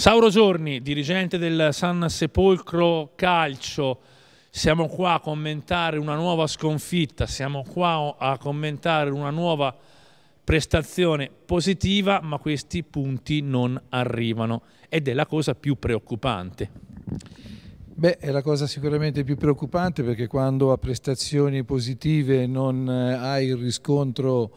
Sauro Giorni, dirigente del San Sepolcro Calcio, siamo qua a commentare una nuova sconfitta, siamo qua a commentare una nuova prestazione positiva, ma questi punti non arrivano ed è la cosa più preoccupante. Beh, è la cosa sicuramente più preoccupante perché quando a prestazioni positive non eh, hai il riscontro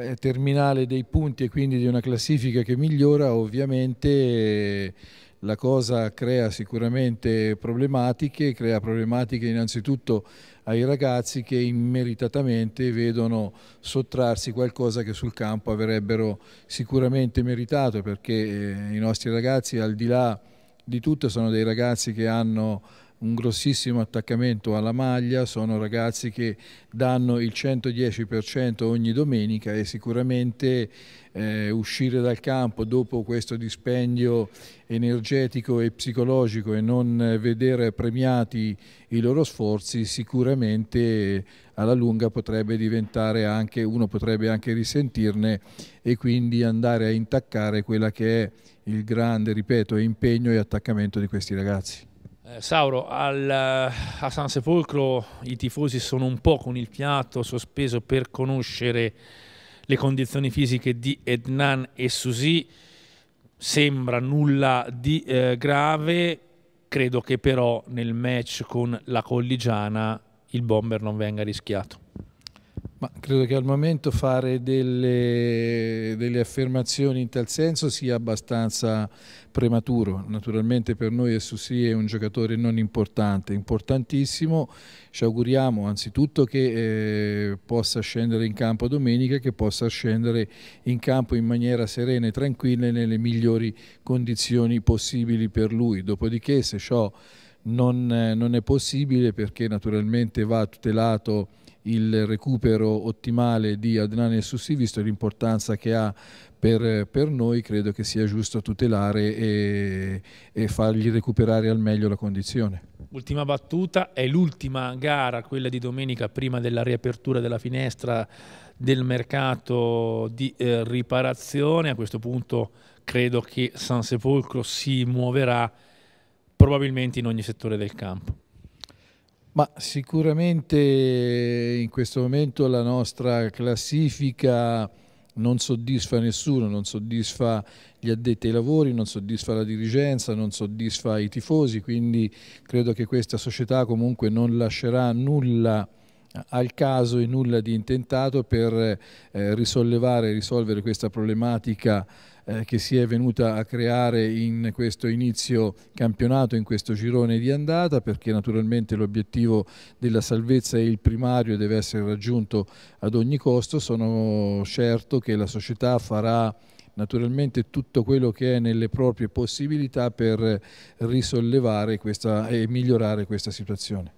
eh, terminale dei punti e quindi di una classifica che migliora ovviamente eh, la cosa crea sicuramente problematiche, crea problematiche innanzitutto ai ragazzi che immeritatamente vedono sottrarsi qualcosa che sul campo avrebbero sicuramente meritato perché eh, i nostri ragazzi al di là di tutto sono dei ragazzi che hanno un grossissimo attaccamento alla maglia, sono ragazzi che danno il 110% ogni domenica e sicuramente eh, uscire dal campo dopo questo dispendio energetico e psicologico e non vedere premiati i loro sforzi sicuramente eh, alla lunga potrebbe diventare anche, uno potrebbe anche risentirne e quindi andare a intaccare quella che è il grande, ripeto, impegno e attaccamento di questi ragazzi. Eh, Sauro, al, eh, a San Sepolcro i tifosi sono un po' con il piatto sospeso per conoscere le condizioni fisiche di Ednan e Susi. Sembra nulla di eh, grave, credo che però nel match con la Colligiana il bomber non venga rischiato. Ma credo che al momento fare delle, delle, affermazioni in tal senso sia abbastanza prematuro. Naturalmente per noi Essusì è un giocatore non importante, importantissimo. Ci auguriamo anzitutto che eh, possa scendere in campo domenica, che possa scendere in campo in maniera serena e tranquilla e nelle migliori condizioni possibili per lui. Dopodiché se ciò non, non è possibile perché naturalmente va tutelato il recupero ottimale di Adnan e Sussi, visto l'importanza che ha per, per, noi, credo che sia giusto tutelare e, e fargli recuperare al meglio la condizione. Ultima battuta, è l'ultima gara, quella di domenica, prima della riapertura della finestra del mercato di eh, riparazione. A questo punto credo che San Sepolcro si muoverà probabilmente in ogni settore del campo. Ma sicuramente in questo momento la nostra classifica non soddisfa nessuno, non soddisfa gli addetti ai lavori, non soddisfa la dirigenza, non soddisfa i tifosi, quindi credo che questa società comunque non lascerà nulla al caso e nulla di intentato per eh, risollevare e risolvere questa problematica eh, che si è venuta a creare in questo inizio campionato, in questo girone di andata, perché naturalmente l'obiettivo della salvezza è il primario deve essere raggiunto ad ogni costo. Sono certo che la società farà naturalmente tutto quello che è nelle proprie possibilità per risollevare questa, e migliorare questa situazione.